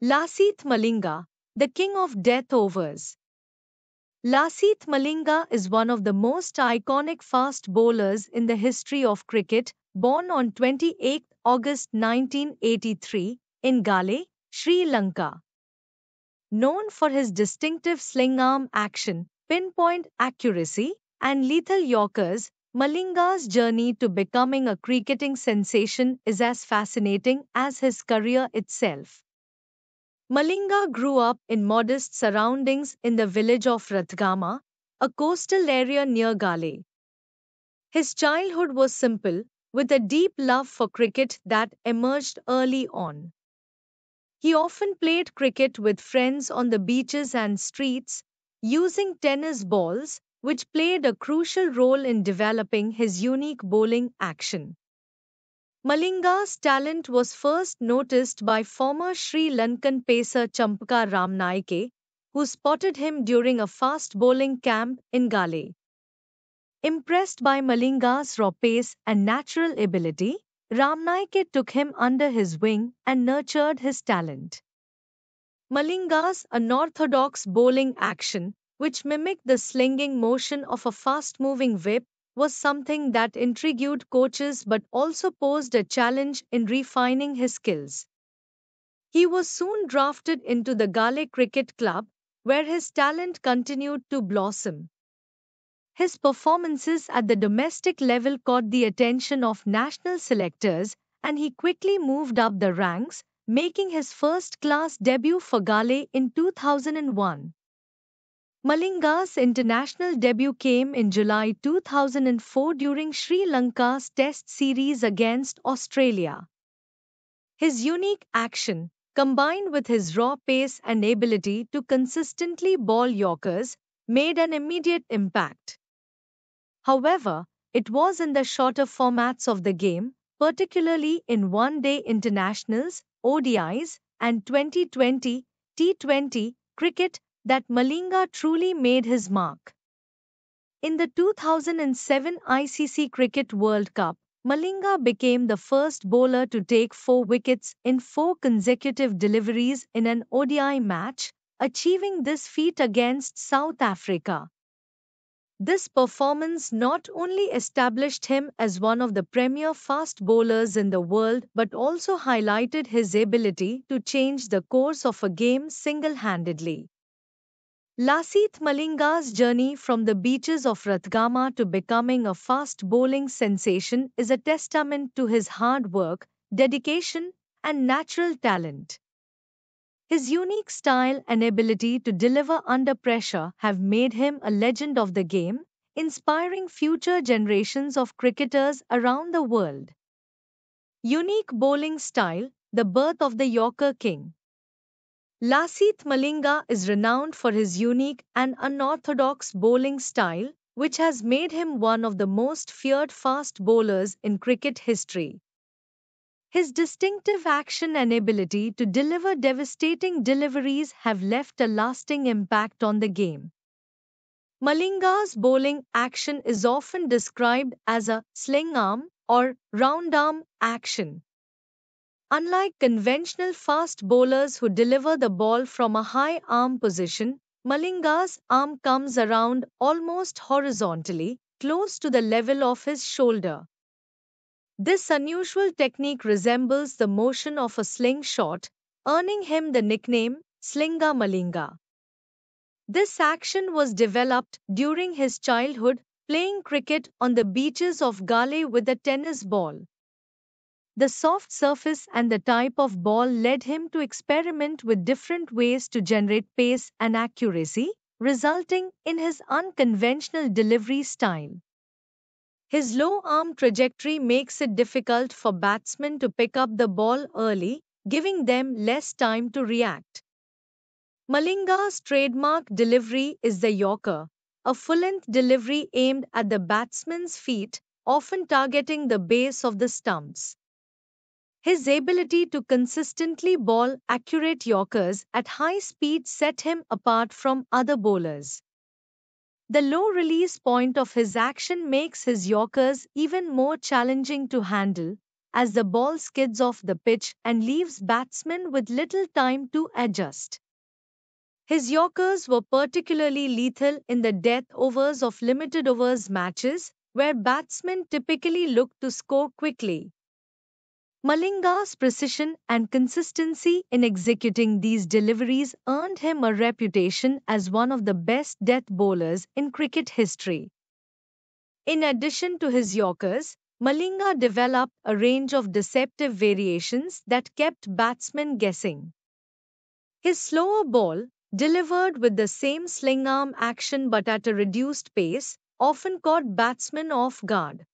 Lasith Malinga, the king of death overs. Lasith Malinga is one of the most iconic fast bowlers in the history of cricket, born on 28 August 1983 in Gale, Sri Lanka. Known for his distinctive sling arm action, pinpoint accuracy, and lethal yorkers, Malinga's journey to becoming a cricketing sensation is as fascinating as his career itself. Malinga grew up in modest surroundings in the village of Rathgama, a coastal area near Gale. His childhood was simple, with a deep love for cricket that emerged early on. He often played cricket with friends on the beaches and streets, using tennis balls, which played a crucial role in developing his unique bowling action. Malinga's talent was first noticed by former Sri Lankan pacer Champaka Ramnaike, who spotted him during a fast bowling camp in Gale. Impressed by Malinga's raw pace and natural ability, Ramnaike took him under his wing and nurtured his talent. Malinga's unorthodox bowling action, which mimicked the slinging motion of a fast-moving whip, was something that intrigued coaches but also posed a challenge in refining his skills. He was soon drafted into the Gale Cricket Club, where his talent continued to blossom. His performances at the domestic level caught the attention of national selectors and he quickly moved up the ranks, making his first class debut for Gale in 2001. Malinga's international debut came in July 2004 during Sri Lanka's Test series against Australia. His unique action, combined with his raw pace and ability to consistently ball Yorkers, made an immediate impact. However, it was in the shorter formats of the game, particularly in one-day internationals, ODIs, and 2020, T20 cricket that Malinga truly made his mark. In the 2007 ICC Cricket World Cup, Malinga became the first bowler to take four wickets in four consecutive deliveries in an ODI match, achieving this feat against South Africa. This performance not only established him as one of the premier fast bowlers in the world but also highlighted his ability to change the course of a game single handedly. Lasith Malinga's journey from the beaches of Ratgama to becoming a fast bowling sensation is a testament to his hard work, dedication, and natural talent. His unique style and ability to deliver under pressure have made him a legend of the game, inspiring future generations of cricketers around the world. Unique bowling style, the birth of the Yorker King. Lasith Malinga is renowned for his unique and unorthodox bowling style, which has made him one of the most feared fast bowlers in cricket history. His distinctive action and ability to deliver devastating deliveries have left a lasting impact on the game. Malinga's bowling action is often described as a sling arm or round arm action, Unlike conventional fast bowlers who deliver the ball from a high arm position, Malinga's arm comes around almost horizontally, close to the level of his shoulder. This unusual technique resembles the motion of a slingshot, earning him the nickname Slinga Malinga. This action was developed during his childhood playing cricket on the beaches of Gale with a tennis ball. The soft surface and the type of ball led him to experiment with different ways to generate pace and accuracy, resulting in his unconventional delivery style. His low arm trajectory makes it difficult for batsmen to pick up the ball early, giving them less time to react. Malinga's trademark delivery is the yorker, a full-length delivery aimed at the batsman's feet, often targeting the base of the stumps. His ability to consistently ball accurate Yorkers at high speed set him apart from other bowlers. The low release point of his action makes his Yorkers even more challenging to handle, as the ball skids off the pitch and leaves batsmen with little time to adjust. His Yorkers were particularly lethal in the death overs of limited overs matches, where batsmen typically look to score quickly. Malinga's precision and consistency in executing these deliveries earned him a reputation as one of the best death bowlers in cricket history. In addition to his Yorkers, Malinga developed a range of deceptive variations that kept batsmen guessing. His slower ball, delivered with the same sling arm action but at a reduced pace, often caught batsmen off guard.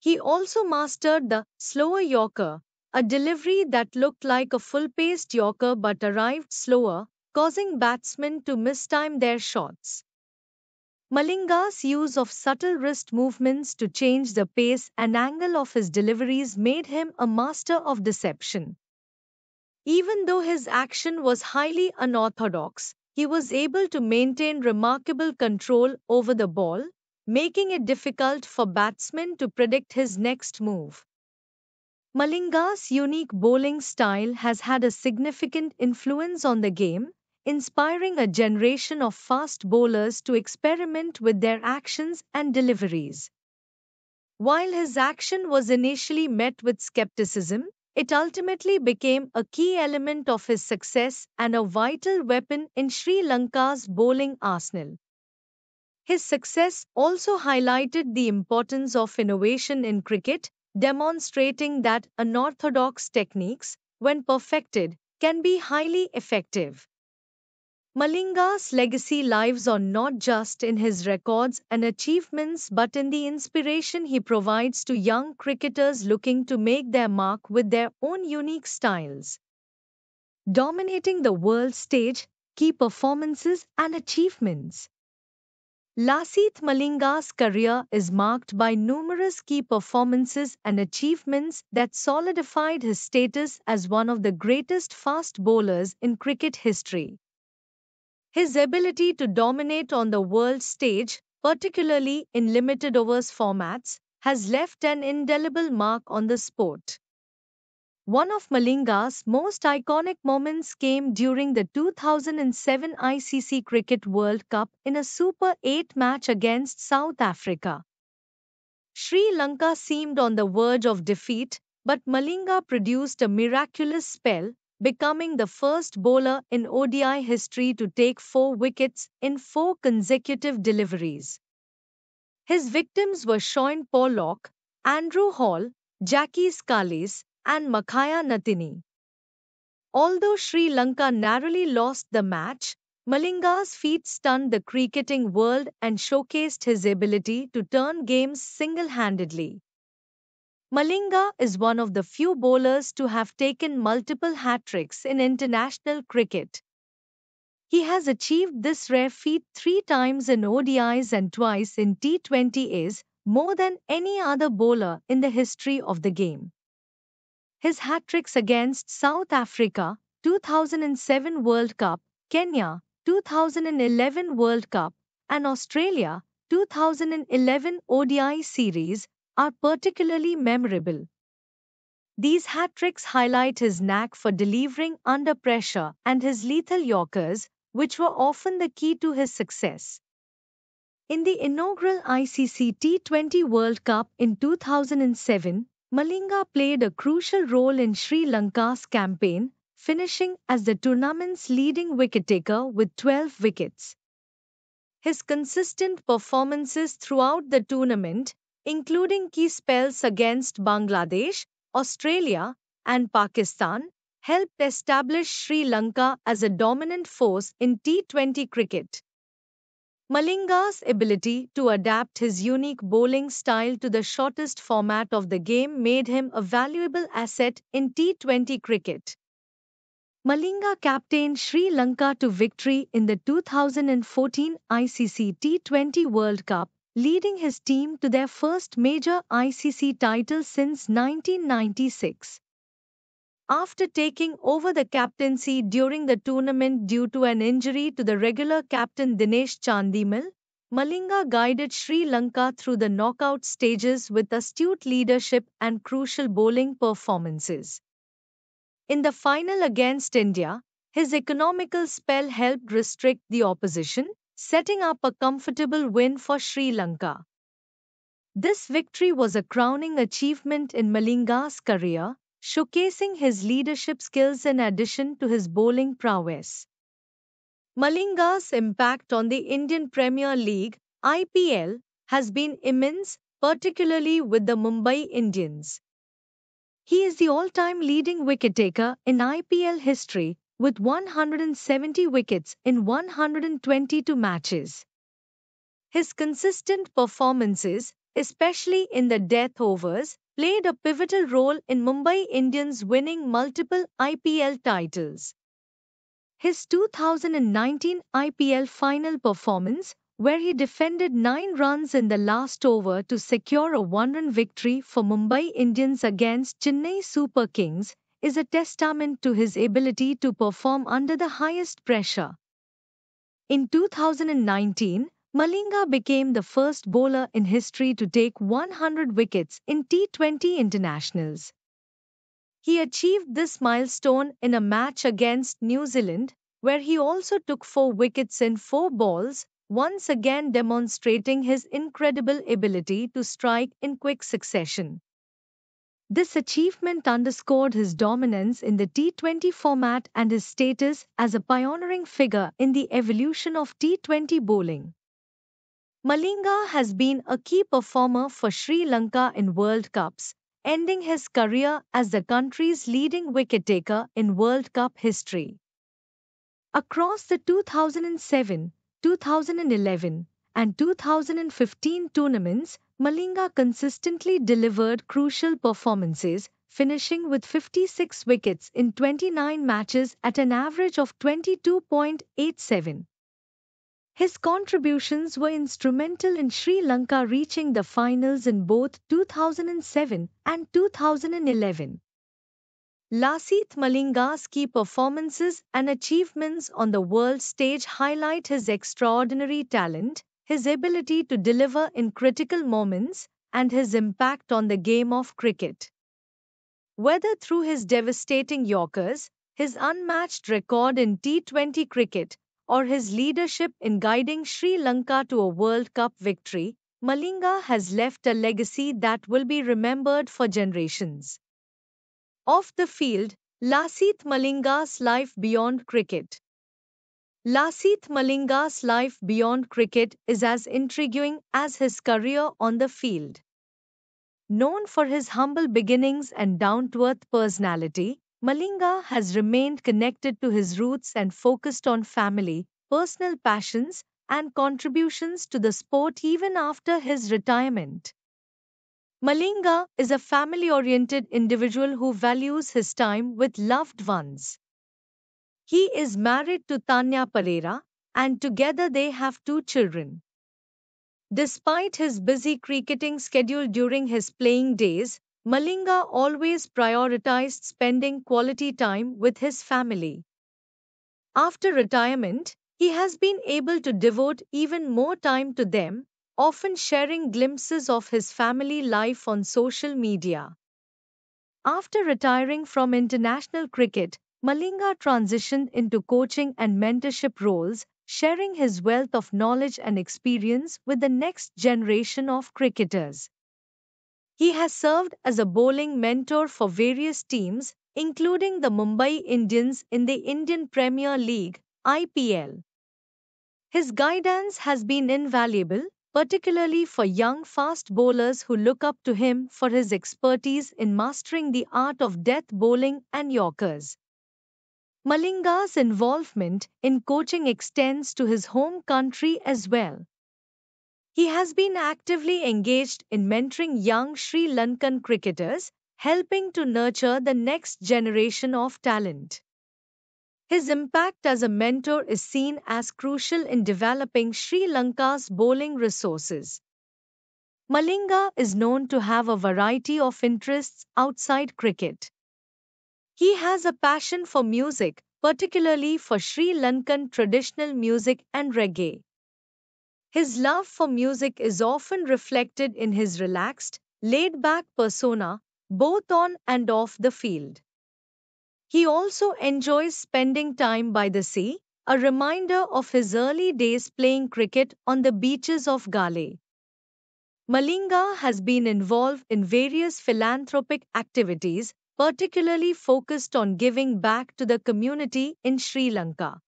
He also mastered the slower Yorker, a delivery that looked like a full-paced Yorker but arrived slower, causing batsmen to mistime their shots. Malinga's use of subtle wrist movements to change the pace and angle of his deliveries made him a master of deception. Even though his action was highly unorthodox, he was able to maintain remarkable control over the ball, making it difficult for batsmen to predict his next move. Malinga's unique bowling style has had a significant influence on the game, inspiring a generation of fast bowlers to experiment with their actions and deliveries. While his action was initially met with skepticism, it ultimately became a key element of his success and a vital weapon in Sri Lanka's bowling arsenal. His success also highlighted the importance of innovation in cricket, demonstrating that unorthodox techniques, when perfected, can be highly effective. Malinga's legacy lives on not just in his records and achievements but in the inspiration he provides to young cricketers looking to make their mark with their own unique styles. Dominating the world stage, key performances and achievements. Lasith Malinga's career is marked by numerous key performances and achievements that solidified his status as one of the greatest fast bowlers in cricket history. His ability to dominate on the world stage, particularly in limited overs formats, has left an indelible mark on the sport. One of Malinga's most iconic moments came during the 2007 ICC Cricket World Cup in a Super 8 match against South Africa. Sri Lanka seemed on the verge of defeat, but Malinga produced a miraculous spell, becoming the first bowler in ODI history to take four wickets in four consecutive deliveries. His victims were Sean Pollock, Andrew Hall, Jackie Scalis, and Makaya Natini. Although Sri Lanka narrowly lost the match, Malinga's feat stunned the cricketing world and showcased his ability to turn games single-handedly. Malinga is one of the few bowlers to have taken multiple hat-tricks in international cricket. He has achieved this rare feat three times in ODIs and twice in T20As, more than any other bowler in the history of the game. His hat tricks against South Africa, 2007 World Cup, Kenya, 2011 World Cup, and Australia, 2011 ODI series, are particularly memorable. These hat tricks highlight his knack for delivering under pressure and his lethal yorkers, which were often the key to his success. In the inaugural ICC T20 World Cup in 2007, Malinga played a crucial role in Sri Lanka's campaign, finishing as the tournament's leading wicket-taker with 12 wickets. His consistent performances throughout the tournament, including key spells against Bangladesh, Australia, and Pakistan, helped establish Sri Lanka as a dominant force in T20 cricket. Malinga's ability to adapt his unique bowling style to the shortest format of the game made him a valuable asset in T20 cricket. Malinga captained Sri Lanka to victory in the 2014 ICC T20 World Cup, leading his team to their first major ICC title since 1996 after taking over the captaincy during the tournament due to an injury to the regular captain Dinesh Chandimal, Malinga guided Sri Lanka through the knockout stages with astute leadership and crucial bowling performances. In the final against India, his economical spell helped restrict the opposition, setting up a comfortable win for Sri Lanka. This victory was a crowning achievement in Malinga's career, showcasing his leadership skills in addition to his bowling prowess. Malinga's impact on the Indian Premier League IPL has been immense, particularly with the Mumbai Indians. He is the all-time leading wicket-taker in IPL history with 170 wickets in 122 matches. His consistent performances especially in the death overs, played a pivotal role in Mumbai Indians winning multiple IPL titles. His 2019 IPL final performance, where he defended 9 runs in the last over to secure a 1-run victory for Mumbai Indians against Chennai Super Kings, is a testament to his ability to perform under the highest pressure. In 2019, Malinga became the first bowler in history to take 100 wickets in T20 internationals. He achieved this milestone in a match against New Zealand, where he also took four wickets in four balls, once again demonstrating his incredible ability to strike in quick succession. This achievement underscored his dominance in the T20 format and his status as a pioneering figure in the evolution of T20 bowling. Malinga has been a key performer for Sri Lanka in World Cups, ending his career as the country's leading wicket-taker in World Cup history. Across the 2007, 2011, and 2015 tournaments, Malinga consistently delivered crucial performances, finishing with 56 wickets in 29 matches at an average of 22.87. His contributions were instrumental in Sri Lanka reaching the finals in both 2007 and 2011. Lasith Malinga's key performances and achievements on the world stage highlight his extraordinary talent, his ability to deliver in critical moments, and his impact on the game of cricket. Whether through his devastating Yorkers, his unmatched record in T20 cricket, or his leadership in guiding Sri Lanka to a World Cup victory, Malinga has left a legacy that will be remembered for generations. Off the field, Lasith Malinga's life beyond cricket. Lasith Malinga's life beyond cricket is as intriguing as his career on the field. Known for his humble beginnings and down to earth personality, Malinga has remained connected to his roots and focused on family, personal passions, and contributions to the sport even after his retirement. Malinga is a family oriented individual who values his time with loved ones. He is married to Tanya Pereira, and together they have two children. Despite his busy cricketing schedule during his playing days, Malinga always prioritized spending quality time with his family. After retirement, he has been able to devote even more time to them, often sharing glimpses of his family life on social media. After retiring from international cricket, Malinga transitioned into coaching and mentorship roles, sharing his wealth of knowledge and experience with the next generation of cricketers. He has served as a bowling mentor for various teams, including the Mumbai Indians in the Indian Premier League IPL. His guidance has been invaluable, particularly for young fast bowlers who look up to him for his expertise in mastering the art of death bowling and Yorkers. Malinga's involvement in coaching extends to his home country as well, he has been actively engaged in mentoring young Sri Lankan cricketers, helping to nurture the next generation of talent. His impact as a mentor is seen as crucial in developing Sri Lanka's bowling resources. Malinga is known to have a variety of interests outside cricket. He has a passion for music, particularly for Sri Lankan traditional music and reggae. His love for music is often reflected in his relaxed, laid-back persona, both on and off the field. He also enjoys spending time by the sea, a reminder of his early days playing cricket on the beaches of Gale. Malinga has been involved in various philanthropic activities, particularly focused on giving back to the community in Sri Lanka.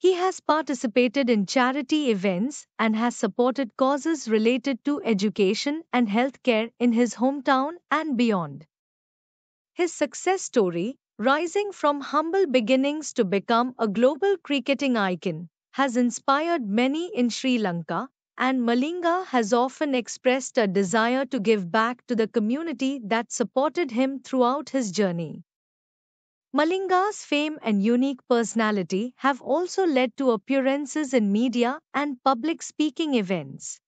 He has participated in charity events and has supported causes related to education and healthcare in his hometown and beyond. His success story, rising from humble beginnings to become a global cricketing icon, has inspired many in Sri Lanka, and Malinga has often expressed a desire to give back to the community that supported him throughout his journey. Malinga's fame and unique personality have also led to appearances in media and public speaking events.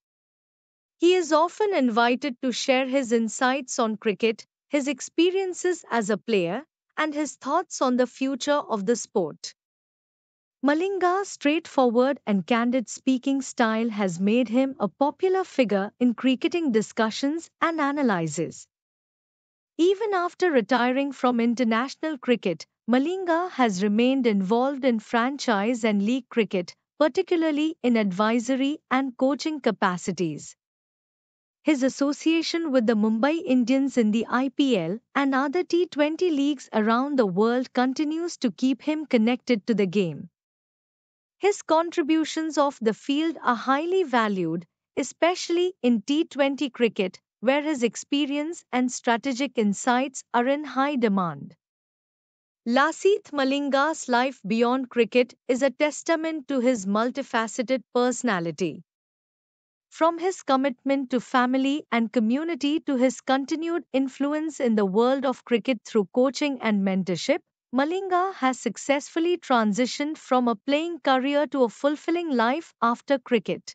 He is often invited to share his insights on cricket, his experiences as a player, and his thoughts on the future of the sport. Malinga's straightforward and candid speaking style has made him a popular figure in cricketing discussions and analyses, even after retiring from international cricket, Malinga has remained involved in franchise and league cricket, particularly in advisory and coaching capacities. His association with the Mumbai Indians in the IPL and other T20 leagues around the world continues to keep him connected to the game. His contributions off the field are highly valued, especially in T20 cricket, whereas experience and strategic insights are in high demand. Lasith Malinga's life beyond cricket is a testament to his multifaceted personality. From his commitment to family and community to his continued influence in the world of cricket through coaching and mentorship, Malinga has successfully transitioned from a playing career to a fulfilling life after cricket.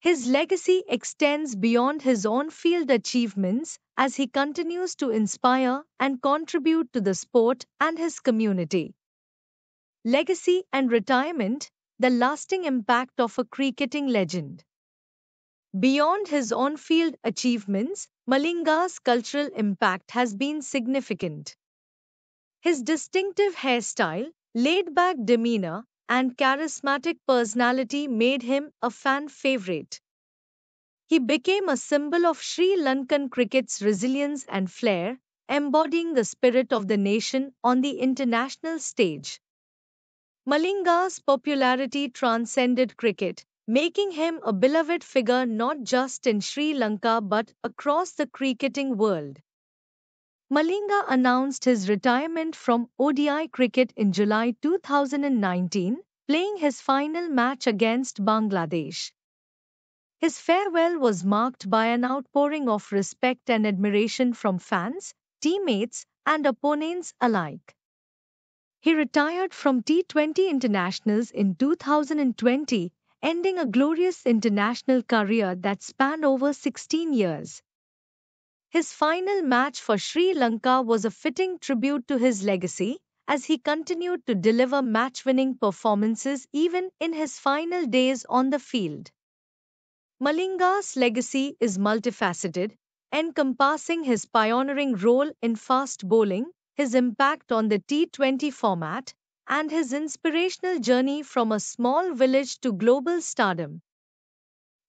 His legacy extends beyond his on field achievements as he continues to inspire and contribute to the sport and his community. Legacy and retirement the lasting impact of a cricketing legend. Beyond his on field achievements, Malinga's cultural impact has been significant. His distinctive hairstyle, laid back demeanor, and charismatic personality made him a fan favorite. He became a symbol of Sri Lankan cricket's resilience and flair, embodying the spirit of the nation on the international stage. Malinga's popularity transcended cricket, making him a beloved figure not just in Sri Lanka but across the cricketing world. Malinga announced his retirement from ODI cricket in July 2019, playing his final match against Bangladesh. His farewell was marked by an outpouring of respect and admiration from fans, teammates, and opponents alike. He retired from T20 internationals in 2020, ending a glorious international career that spanned over 16 years. His final match for Sri Lanka was a fitting tribute to his legacy as he continued to deliver match-winning performances even in his final days on the field. Malinga's legacy is multifaceted, encompassing his pioneering role in fast bowling, his impact on the T20 format, and his inspirational journey from a small village to global stardom.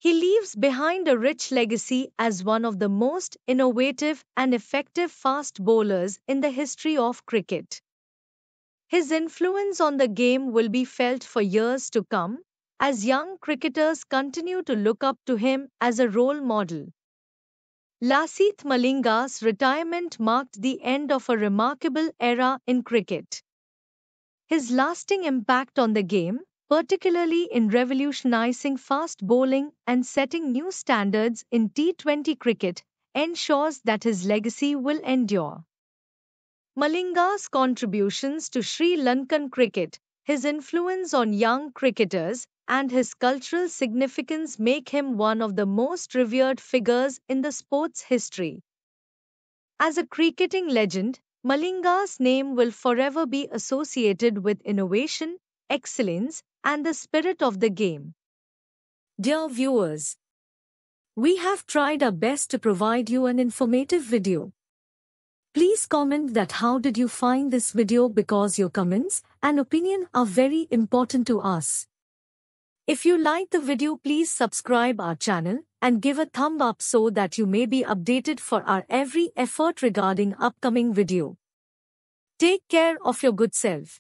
He leaves behind a rich legacy as one of the most innovative and effective fast bowlers in the history of cricket. His influence on the game will be felt for years to come as young cricketers continue to look up to him as a role model. Lasith Malinga's retirement marked the end of a remarkable era in cricket. His lasting impact on the game, particularly in revolutionizing fast bowling and setting new standards in T20 cricket, ensures that his legacy will endure. Malinga's contributions to Sri Lankan cricket, his influence on young cricketers, and his cultural significance make him one of the most revered figures in the sport's history. As a cricketing legend, Malinga's name will forever be associated with innovation, excellence, and the spirit of the game. Dear viewers, we have tried our best to provide you an informative video. Please comment that how did you find this video because your comments and opinion are very important to us. If you like the video please subscribe our channel and give a thumb up so that you may be updated for our every effort regarding upcoming video. Take care of your good self.